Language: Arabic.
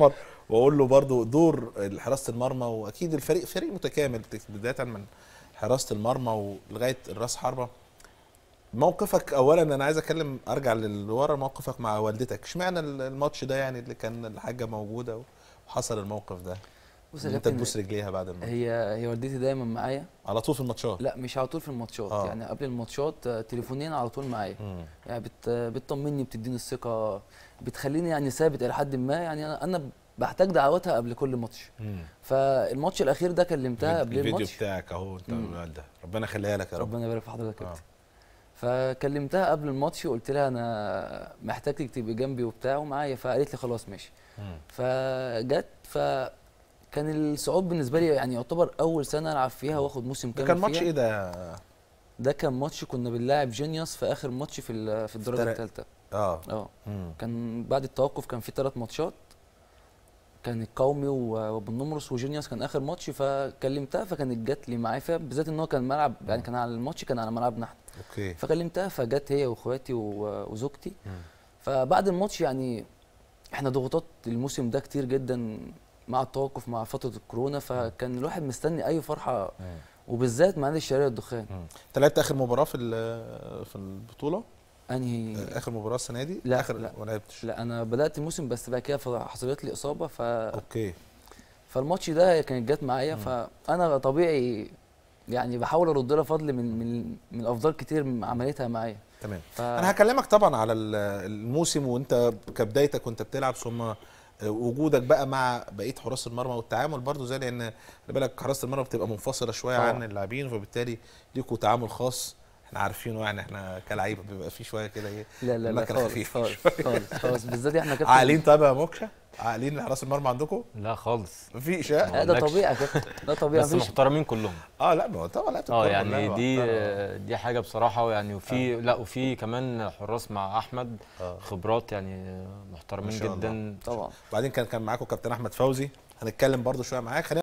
عمر واقول له برضو دور حراسه المرمى واكيد الفريق فريق متكامل بدايه من حراسه المرمى ولغايه الراس حربه موقفك اولا انا عايز اتكلم ارجع لورا موقفك مع والدتك اشمعنى الماتش ده يعني اللي كان الحاجه موجوده وحصل الموقف ده بص انت تبوس رجليها بعد الماتش هي هي والدتي دايما معايا على طول في الماتشات لا مش على طول في الماتشات آه. يعني قبل الماتشات آه، تليفونين على طول معايا يعني بت بتطمني بتديني الثقه بتخليني يعني ثابت الى حد ما يعني انا انا بحتاج دعواتها قبل كل ماتش فالماتش الاخير ده كلمتها قبل الماتش الفيديو بتاعك اهو انت ده ربنا يخليها لك يا رب ربنا يبارك في حضرتك يا آه. كابتن فكلمتها قبل الماتش وقلت لها انا محتاجك تبقي جنبي وبتاع ومعايا فقالت لي خلاص ماشي فجت ف كان الصعود بالنسبه لي يعني يعتبر اول سنه العب فيها واخد موسم كامل كان ماتش ايه ده ده كان ماتش كنا بنلاعب جينياس في اخر ماتش في في الدرجه الثالثه اه اه كان بعد التوقف كان في ثلاث ماتشات كان القومي وبنمرس وجينياس كان اخر ماتش فكلمتها فكانت جت لي معايا فيها بالذات ان هو كان ملعب يعني كان على الماتش كان على ملعب نحت اوكي فكلمتها فجت هي واخواتي وزوجتي فبعد الماتش يعني احنا ضغوطات الموسم ده كتير جدا مع التوقف مع فتره الكورونا فكان الواحد مستني اي فرحه وبالذات مع نادي الشارع الدخان انت لعبت اخر مباراه في آه، في البطوله انهي آه، اخر مباراه السنه دي لا اخر لا ما لعبتش لا انا بدات الموسم بس بقى كده حصلت لي اصابه ف اوكي فالماتش ده كانت جت معايا فانا طبيعي يعني بحاول ارد لها فضل من من من افضال كتير عملتها معايا تمام ف... انا هكلمك طبعا على الموسم وانت كبدايتك وانت بتلعب ثم وجودك بقى مع بقيه حراس المرمى والتعامل برضو زي لان خلي بالك حراسه المرمى بتبقى منفصله شويه عن اللاعبين فبالتالي ليكوا تعامل خاص احنا عارفينه يعني احنا كلعيبه بيبقى في شويه كده ايه لا لا لا خالص خالص خالص بالذات احنا كابتن عاقلين طيب يا موكشه عاقلين حراس المرمى عندكم؟ لا خالص في اشياء ده طبيعي كده ده طبيعي بس محترمين كلهم اه لا ما هو طبعا لعيبه اه يعني دي دي حاجه بصراحه يعني وفي اه. لا وفي كمان حراس مع احمد اه. خبرات يعني محترمين جدا طبعا وبعدين كان كان معاكم كابتن احمد فوزي هنتكلم برده شويه معاك